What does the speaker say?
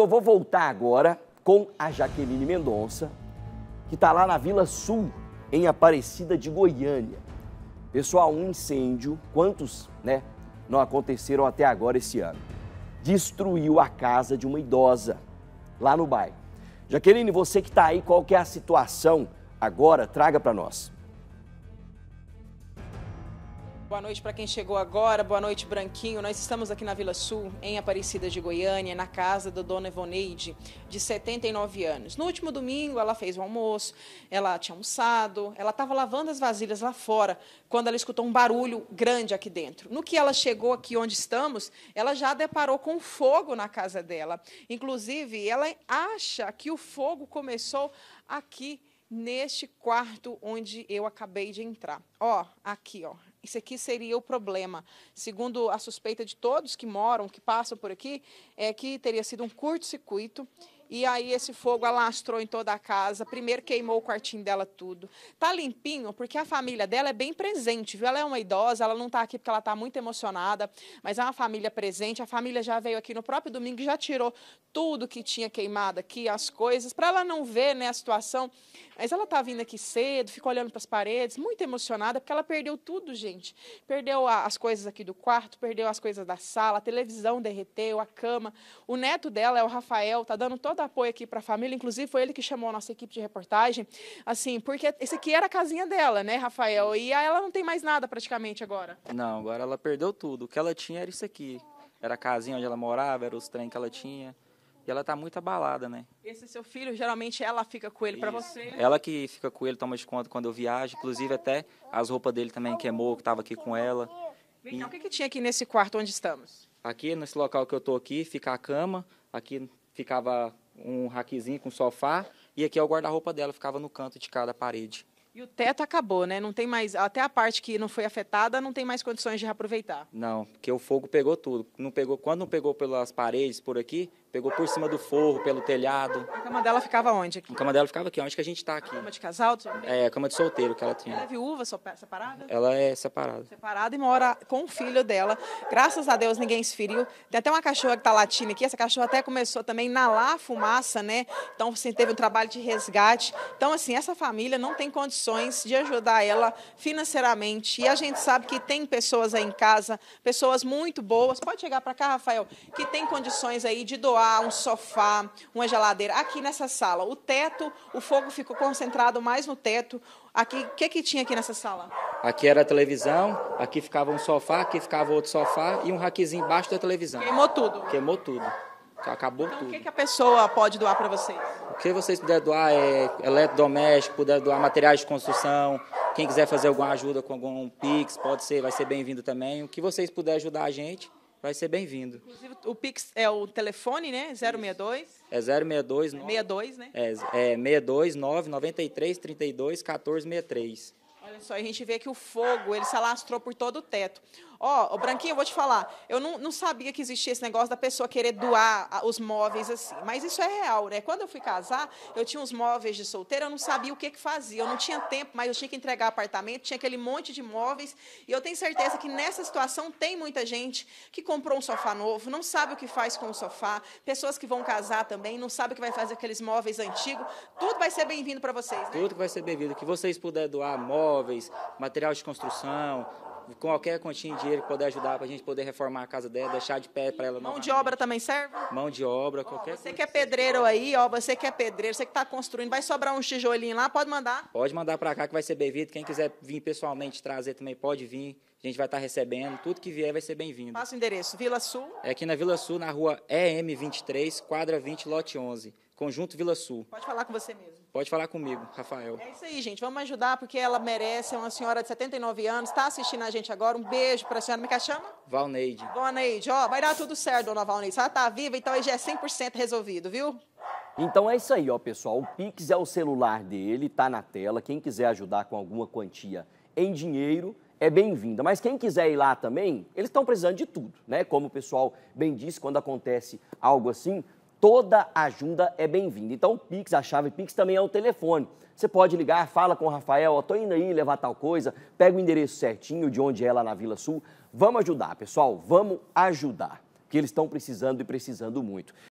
Eu vou voltar agora com a Jaqueline Mendonça, que está lá na Vila Sul, em Aparecida de Goiânia. Pessoal, um incêndio, quantos né, não aconteceram até agora esse ano? Destruiu a casa de uma idosa lá no bairro. Jaqueline, você que está aí, qual que é a situação agora? Traga para nós. Boa noite para quem chegou agora, boa noite Branquinho. Nós estamos aqui na Vila Sul, em Aparecida de Goiânia, na casa da dona Evoneide, de 79 anos. No último domingo, ela fez o almoço, ela tinha almoçado, ela estava lavando as vasilhas lá fora, quando ela escutou um barulho grande aqui dentro. No que ela chegou aqui onde estamos, ela já deparou com fogo na casa dela. Inclusive, ela acha que o fogo começou aqui neste quarto onde eu acabei de entrar. Ó, aqui, ó, isso aqui seria o problema. Segundo a suspeita de todos que moram, que passam por aqui, é que teria sido um curto-circuito e aí esse fogo alastrou em toda a casa. Primeiro queimou o quartinho dela tudo. Tá limpinho porque a família dela é bem presente, viu? Ela é uma idosa, ela não tá aqui porque ela tá muito emocionada, mas é uma família presente. A família já veio aqui no próprio domingo e já tirou tudo que tinha queimado aqui, as coisas, para ela não ver, né, a situação. Mas ela tá vindo aqui cedo, fica olhando para as paredes, muito emocionada porque ela perdeu tudo, gente. Perdeu a, as coisas aqui do quarto, perdeu as coisas da sala, a televisão derreteu, a cama. O neto dela é o Rafael, tá dando toda tanto apoio aqui para a família, inclusive foi ele que chamou a nossa equipe de reportagem, assim, porque esse aqui era a casinha dela, né, Rafael? E ela não tem mais nada praticamente agora. Não, agora ela perdeu tudo. O que ela tinha era isso aqui. Era a casinha onde ela morava, era os trem que ela tinha. E ela está muito abalada, né? Esse seu filho, geralmente ela fica com ele para você? Ela que fica com ele, toma de conta quando eu viajo. Inclusive, até as roupas dele também queimou, que estava aqui com ela. Vem o que, que tinha aqui nesse quarto onde estamos? Aqui, nesse local que eu estou aqui, fica a cama. Aqui ficava um raquezinho com sofá, e aqui é o guarda-roupa dela, ficava no canto de cada parede. E o teto acabou, né? Não tem mais. Até a parte que não foi afetada não tem mais condições de reaproveitar. Não, porque o fogo pegou tudo. Não pegou, quando não pegou pelas paredes por aqui, pegou por cima do forro, pelo telhado. A cama dela ficava onde aqui? A cama dela ficava aqui, onde que a gente está aqui. A cama de casal? é, a cama de solteiro que ela tinha. Ela é viúva, separada? Ela é separada. Separada e mora com o filho dela. Graças a Deus ninguém se feriu. Tem até uma cachorra que está latindo aqui. Essa cachorra até começou também a inalar a fumaça, né? Então, assim, teve um trabalho de resgate. Então, assim, essa família não tem condições condições de ajudar ela financeiramente. E a gente sabe que tem pessoas aí em casa, pessoas muito boas. Pode chegar para cá, Rafael, que tem condições aí de doar um sofá, uma geladeira. Aqui nessa sala, o teto, o fogo ficou concentrado mais no teto. Aqui, o que, que tinha aqui nessa sala? Aqui era a televisão, aqui ficava um sofá, aqui ficava outro sofá e um raquezinho embaixo da televisão. Queimou tudo. Queimou tudo acabou então, tudo. O que, que, a pessoa pode doar para vocês? O que vocês puderem doar é eletrodoméstico, puder doar materiais de construção. Quem quiser fazer alguma ajuda com algum Pix, pode ser, vai ser bem-vindo também. O que vocês puderem ajudar a gente, vai ser bem-vindo. Inclusive, o Pix é o telefone, né? 062. É 062. 62, né? É, é 62 993 32 1463. Olha só, a gente vê que o fogo, ele se alastrou por todo o teto. Ó, oh, Branquinho, eu vou te falar. Eu não, não sabia que existia esse negócio da pessoa querer doar os móveis assim. Mas isso é real, né? Quando eu fui casar, eu tinha uns móveis de solteira, eu não sabia o que, que fazia. Eu não tinha tempo, mas eu tinha que entregar apartamento, tinha aquele monte de móveis. E eu tenho certeza que nessa situação tem muita gente que comprou um sofá novo, não sabe o que faz com o sofá, pessoas que vão casar também, não sabe o que vai fazer com aqueles móveis antigos. Tudo vai ser bem-vindo para vocês, né? Tudo que vai ser bem-vindo. Que vocês puderem doar móveis, material de construção, qualquer quantia de dinheiro que puder ajudar para a gente poder reformar a casa dela, deixar de pé para ela. Mão de obra também serve? Mão de obra, qualquer Você que é pedreiro aí, ó, você que é pedreiro, você que está construindo, vai sobrar um tijolinho lá, pode mandar? Pode mandar para cá que vai ser bem-vindo. Quem quiser vir pessoalmente trazer também pode vir. A gente vai estar tá recebendo. Tudo que vier vai ser bem-vindo. Passa o endereço. Vila Sul? É aqui na Vila Sul, na rua EM23, quadra 20, lote 11. Conjunto Vila Sul. Pode falar com você mesmo. Pode falar comigo, Rafael. É isso aí, gente. Vamos ajudar, porque ela merece. É uma senhora de 79 anos, está assistindo a gente agora. Um beijo para a senhora. Me é que chama? Valneide. Valneide, ó, vai dar tudo certo, dona Valneide. Se ela está viva, então aí já é 100% resolvido, viu? Então é isso aí, ó, pessoal. O Pix é o celular dele, está na tela. Quem quiser ajudar com alguma quantia em dinheiro, é bem-vinda. Mas quem quiser ir lá também, eles estão precisando de tudo, né? Como o pessoal bem disse, quando acontece algo assim, toda ajuda é bem-vinda. Então, o Pix, a chave Pix também é o telefone. Você pode ligar, fala com o Rafael, ó, tô indo aí levar tal coisa, pega o endereço certinho de onde é lá na Vila Sul. Vamos ajudar, pessoal, vamos ajudar, que eles estão precisando e precisando muito.